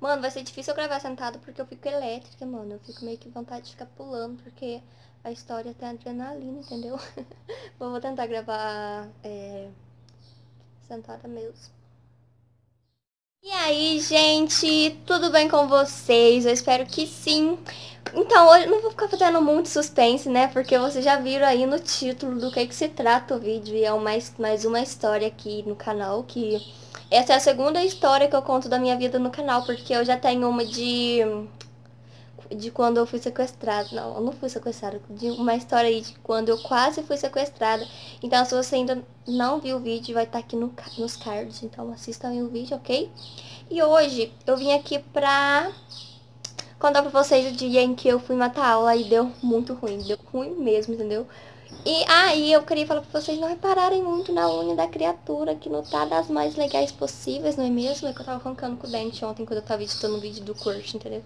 Mano, vai ser difícil eu gravar sentado porque eu fico elétrica, mano. Eu fico meio que vontade de ficar pulando, porque a história tem adrenalina, entendeu? Bom, vou tentar gravar é, sentada mesmo. E aí, gente, tudo bem com vocês? Eu espero que sim. Então, hoje eu não vou ficar fazendo muito suspense, né? Porque vocês já viram aí no título do que, é que se trata o vídeo. E é mais, mais uma história aqui no canal que essa é a segunda história que eu conto da minha vida no canal, porque eu já tenho uma de. De quando eu fui sequestrada. Não, eu não fui sequestrada. De uma história aí de quando eu quase fui sequestrada. Então, se você ainda não viu o vídeo, vai estar tá aqui no, nos cards. Então, assista aí o vídeo, ok? E hoje, eu vim aqui pra contar pra vocês o dia em que eu fui matar a aula e deu muito ruim. Deu ruim mesmo, entendeu? E aí eu queria falar para vocês não repararem muito na unha da criatura, que não tá das mais legais possíveis, não é mesmo? É que eu tava arrancando com o dente ontem quando eu tava editando o vídeo do curso, entendeu?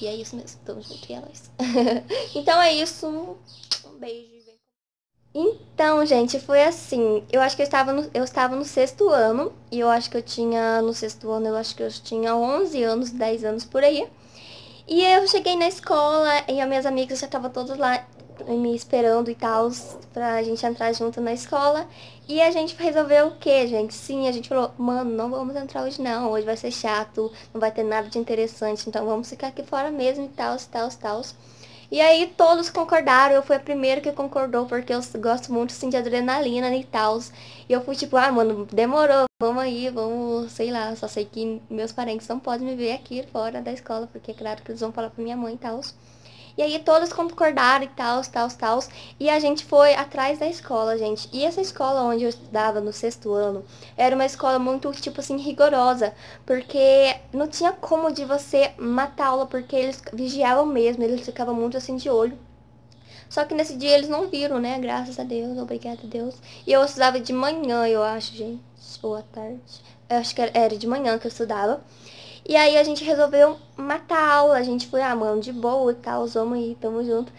E é isso mesmo, tamo junto e é nóis. então é isso, um beijo. Então, gente, foi assim. Eu acho que eu estava, no, eu estava no sexto ano. E eu acho que eu tinha, no sexto ano, eu acho que eu tinha 11 anos, 10 anos por aí. E eu cheguei na escola e as minhas amigas já estavam todas lá me esperando e tal, pra gente entrar junto na escola. E a gente resolveu o quê, gente? Sim, a gente falou, mano, não vamos entrar hoje não, hoje vai ser chato, não vai ter nada de interessante, então vamos ficar aqui fora mesmo e tal, tal, tal. E aí todos concordaram, eu fui a primeira que concordou, porque eu gosto muito assim, de adrenalina e tal. E eu fui tipo, ah, mano, demorou, vamos aí, vamos, sei lá, só sei que meus parentes não podem me ver aqui fora da escola, porque é claro que eles vão falar pra minha mãe e tal. E aí todos concordaram e tal, tal, tal. E a gente foi atrás da escola, gente. E essa escola onde eu estudava no sexto ano era uma escola muito, tipo assim, rigorosa. Porque não tinha como de você matar a aula, porque eles vigiavam mesmo, eles ficavam muito assim de olho. Só que nesse dia eles não viram, né? Graças a Deus, obrigada a Deus. E eu estudava de manhã, eu acho, gente. Boa tarde. Eu acho que era de manhã que eu estudava. E aí a gente resolveu matar a aula, a gente foi, ah, mano, de boa e tal, vamos aí, tamo junto.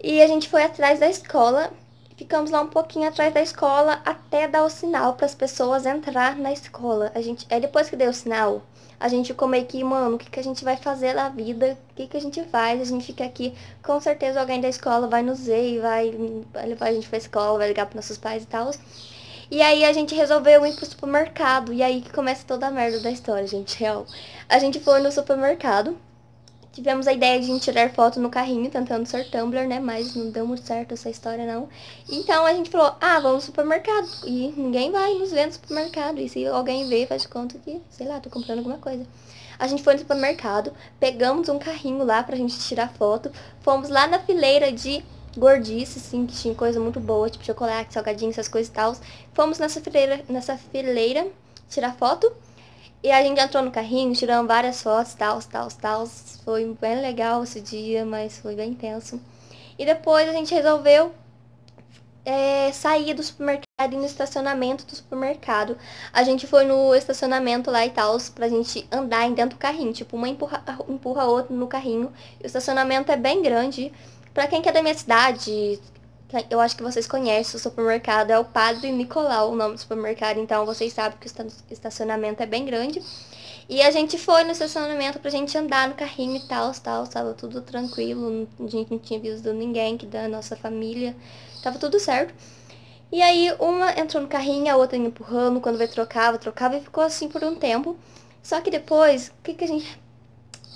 E a gente foi atrás da escola, ficamos lá um pouquinho atrás da escola até dar o sinal para as pessoas entrar na escola. A gente, é depois que deu o sinal, a gente ficou meio que, mano, o que, que a gente vai fazer na vida? O que, que a gente faz? A gente fica aqui, com certeza alguém da escola vai nos ver e vai, vai levar a gente pra escola, vai ligar pros nossos pais e tal. E aí a gente resolveu ir pro supermercado. E aí que começa toda a merda da história, gente, real. A gente foi no supermercado. Tivemos a ideia de tirar foto no carrinho, tentando ser Tumblr, né? Mas não deu muito certo essa história, não. Então a gente falou, ah, vamos ao supermercado. E ninguém vai nos ver no supermercado. E se alguém vê, faz conta que, sei lá, tô comprando alguma coisa. A gente foi no supermercado, pegamos um carrinho lá pra gente tirar foto. Fomos lá na fileira de gordice, sim, que tinha coisa muito boa, tipo chocolate, salgadinho, essas coisas e tal. Fomos nessa fileira, nessa fileira tirar foto. E a gente entrou no carrinho, tiramos várias fotos, tal, tal, tal. Foi bem legal esse dia, mas foi bem intenso. E depois a gente resolveu é, sair do supermercado e no estacionamento do supermercado. A gente foi no estacionamento lá e tal, pra gente andar dentro do carrinho. Tipo, uma empurra, empurra a outra no carrinho. E o estacionamento é bem grande. Para quem que é da minha cidade, eu acho que vocês conhecem o supermercado, é o Padre Nicolau, o nome do supermercado, então vocês sabem que o estacionamento é bem grande. E a gente foi no estacionamento pra gente andar no carrinho e tal, tal, tava tudo tranquilo, a gente não tinha visto ninguém que da nossa família, tava tudo certo. E aí uma entrou no carrinho, a outra empurrando, quando vai trocava, trocava e ficou assim por um tempo. Só que depois, o que, que a gente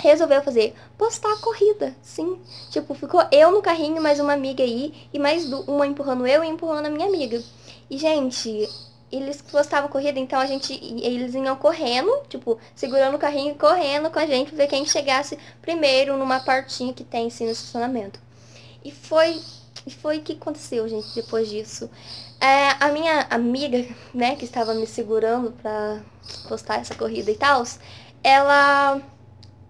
resolveu fazer postar a corrida, sim. Tipo, ficou eu no carrinho, mais uma amiga aí, e mais uma empurrando eu e empurrando a minha amiga. E, gente, eles postavam corrida, então a gente. Eles iam correndo, tipo, segurando o carrinho e correndo com a gente, ver quem chegasse primeiro numa partinha que tem assim no estacionamento. E foi. E foi o que aconteceu, gente, depois disso. É, a minha amiga, né, que estava me segurando pra postar essa corrida e tal, ela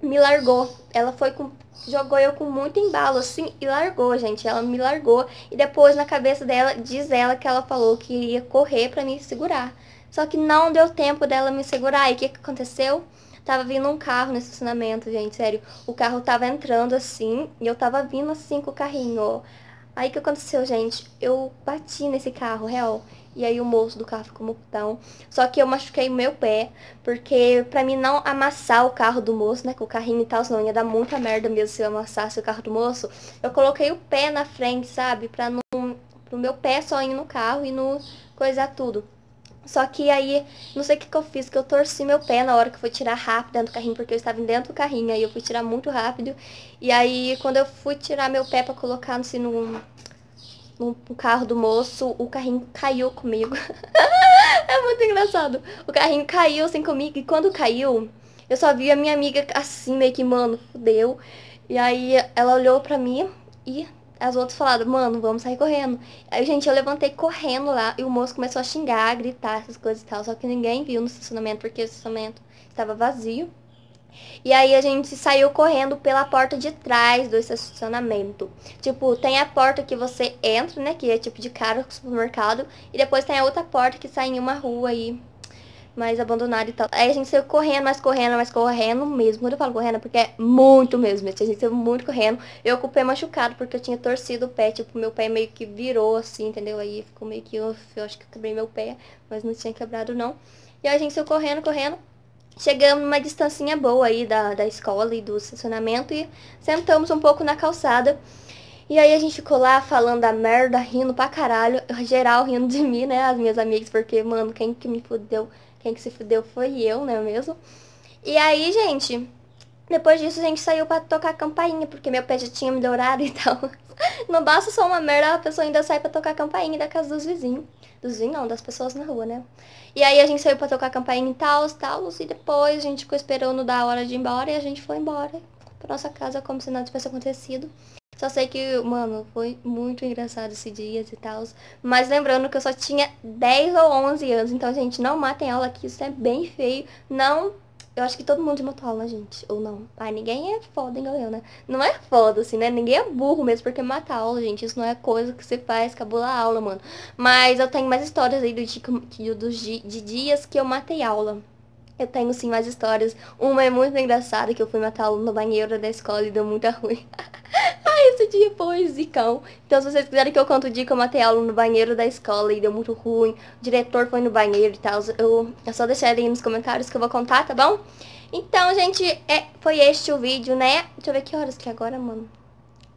me largou. Ela foi com jogou eu com muito embalo assim e largou, gente. Ela me largou e depois na cabeça dela diz ela que ela falou que iria correr para me segurar. Só que não deu tempo dela me segurar. E o que, que aconteceu? Tava vindo um carro no estacionamento, gente, sério. O carro tava entrando assim e eu tava vindo assim com o carrinho. Aí o que aconteceu, gente? Eu bati nesse carro, real. E aí o moço do carro ficou putão. Só que eu machuquei o meu pé, porque pra mim não amassar o carro do moço, né? Com o carrinho e tal, senão ia dar muita merda mesmo se eu amassasse o carro do moço. Eu coloquei o pé na frente, sabe? Pra não. Pro meu pé só ir no carro e no coisar tudo. Só que aí, não sei o que, que eu fiz, que eu torci meu pé na hora que eu fui tirar rápido dentro do carrinho, porque eu estava dentro do carrinho, aí eu fui tirar muito rápido. E aí, quando eu fui tirar meu pé pra colocar no, assim, no, no carro do moço, o carrinho caiu comigo. é muito engraçado. O carrinho caiu assim comigo e quando caiu, eu só vi a minha amiga assim, meio que, mano, fudeu. E aí ela olhou pra mim e as outras falaram, mano, vamos sair correndo. Aí, gente, eu levantei correndo lá e o moço começou a xingar, a gritar, essas coisas e tal. Só que ninguém viu no estacionamento porque o estacionamento estava vazio. E aí a gente saiu correndo pela porta de trás do estacionamento. Tipo, tem a porta que você entra, né? Que é tipo de cara com o supermercado. E depois tem a outra porta que sai em uma rua aí. Mais abandonada e tal. Aí a gente saiu correndo, mas correndo, mas correndo mesmo. Quando eu falo correndo, é porque é muito mesmo. A gente saiu muito correndo. Eu com o pé machucado, porque eu tinha torcido o pé. Tipo, meu pé meio que virou assim, entendeu? Aí ficou meio que. Uf, eu acho que eu quebrei meu pé, mas não tinha quebrado não. E aí a gente saiu correndo, correndo. Chegamos numa distancinha boa aí da, da escola e do estacionamento e sentamos um pouco na calçada. E aí a gente ficou lá falando a merda, rindo pra caralho. Geral rindo de mim, né? As minhas amigas, porque, mano, quem que me fudeu, quem que se fudeu foi eu, né mesmo? E aí, gente, depois disso a gente saiu para tocar campainha, porque meu pé já tinha me dourado e tal. Não basta só uma merda, a pessoa ainda sai para tocar campainha da casa dos vizinhos. Dos vinhos não, das pessoas na rua, né? E aí a gente saiu pra tocar a campainha em taus, Taos, e depois a gente ficou esperando da hora de ir embora e a gente foi embora pra nossa casa como se nada tivesse acontecido. Só sei que, mano, foi muito engraçado esse dia e tal. Mas lembrando que eu só tinha 10 ou 11 anos. Então, gente, não matem aula aqui. Isso é bem feio. Não eu acho que todo mundo de aula né, gente. Ou não. Ai, ninguém é foda igual eu, né? Não é foda, assim, né? Ninguém é burro mesmo, porque mata aula, gente. Isso não é coisa que você faz, acabou a aula, mano. Mas eu tenho mais histórias aí do dia, do, de dias que eu matei aula. Eu tenho sim mais histórias. Uma é muito engraçada, que eu fui matar aula no banheiro da escola e deu muita ruim. isso de poesicão. Então, se vocês quiserem que eu conte o dia que eu matei aula no banheiro da escola e deu muito ruim, o diretor foi no banheiro e tal, eu, é só deixar aí nos comentários que eu vou contar, tá bom? Então, gente, é, foi este o vídeo, né? Deixa eu ver que horas que é agora, mano.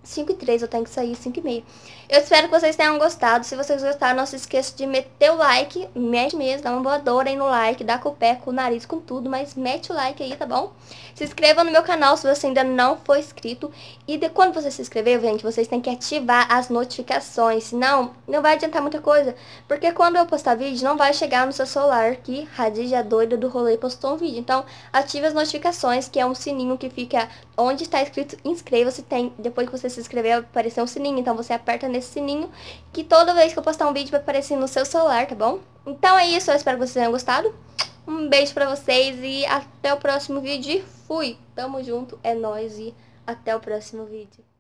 5 e 3, eu tenho que sair 5 e meia. Eu espero que vocês tenham gostado. Se vocês gostaram, não se esqueça de meter o like. Mete mesmo, dá uma voadora aí no like, dá com o pé, com o nariz, com tudo. Mas mete o like aí, tá bom? Se inscreva no meu canal se você ainda não for inscrito. E de quando você se inscrever, gente, vocês têm que ativar as notificações. Senão, não vai adiantar muita coisa. Porque quando eu postar vídeo, não vai chegar no seu celular que Radija doida do rolê postou um vídeo. Então, ative as notificações, que é um sininho que fica onde está escrito inscreva-se. Tem, depois que você se inscrever, aparecer um sininho. Então você aperta nesse sininho que toda vez que eu postar um vídeo vai aparecer no seu celular, tá bom? Então é isso, eu espero que vocês tenham gostado. Um beijo pra vocês e até o próximo vídeo. Fui! Tamo junto, é nóis e até o próximo vídeo.